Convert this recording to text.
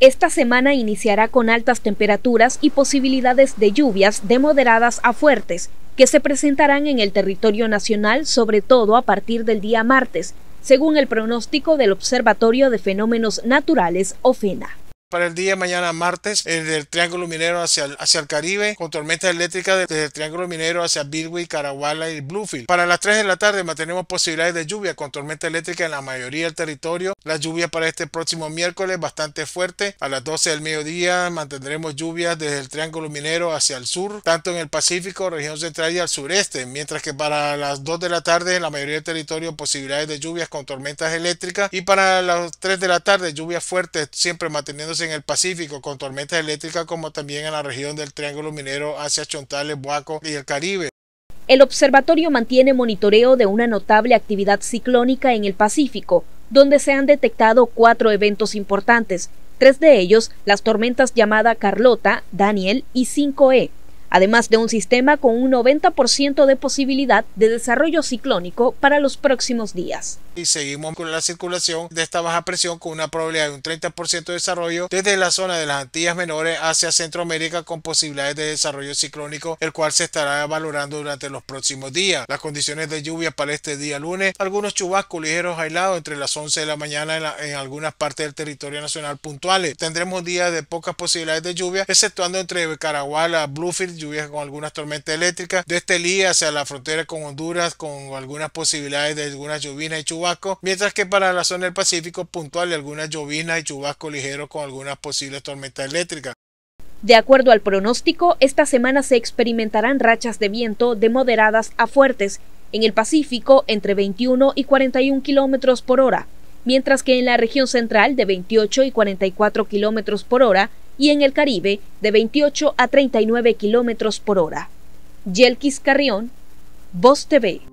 Esta semana iniciará con altas temperaturas y posibilidades de lluvias de moderadas a fuertes, que se presentarán en el territorio nacional sobre todo a partir del día martes, según el pronóstico del Observatorio de Fenómenos Naturales OFENA para el día mañana martes el del Triángulo Minero hacia el, hacia el Caribe, con tormentas eléctricas desde el Triángulo Minero hacia y Caraguala y Bluefield. Para las 3 de la tarde mantenemos posibilidades de lluvia con tormenta eléctrica en la mayoría del territorio. La lluvia para este próximo miércoles bastante fuerte. A las 12 del mediodía mantendremos lluvias desde el Triángulo Minero hacia el sur, tanto en el Pacífico, región central y al sureste, mientras que para las 2 de la tarde en la mayoría del territorio posibilidades de lluvias con tormentas eléctricas y para las 3 de la tarde lluvias fuertes siempre manteniéndose en el Pacífico con tormentas eléctricas como también en la región del Triángulo Minero hacia Chontales, Buaco y el Caribe. El observatorio mantiene monitoreo de una notable actividad ciclónica en el Pacífico, donde se han detectado cuatro eventos importantes, tres de ellos las tormentas llamada Carlota, Daniel y 5E, además de un sistema con un 90% de posibilidad de desarrollo ciclónico para los próximos días. Y seguimos con la circulación de esta baja presión con una probabilidad de un 30% de desarrollo desde la zona de las Antillas Menores hacia Centroamérica con posibilidades de desarrollo ciclónico, el cual se estará valorando durante los próximos días. Las condiciones de lluvia para este día lunes, algunos chubascos ligeros aislados entre las 11 de la mañana en, algunas partes del territorio nacional puntuales. Tendremos días de pocas posibilidades de lluvia, exceptuando entre la Bluefield, lluvias con algunas tormentas eléctricas. De este día hacia la frontera con Honduras con algunas posibilidades de algunas lluvias y chubascos, mientras que para la zona del Pacífico puntual algunas lluvias y chubascos ligeros con algunas posibles tormentas eléctricas. De acuerdo al pronóstico, esta semana se experimentarán rachas de viento de moderadas a fuertes, en el Pacífico entre 21 y 41 kilómetros por hora, mientras que en la región central de 28 y 44 kilómetros por hora y en el Caribe de 28 a 39 kilómetros por hora. Yelkis Carrión, Voz TV.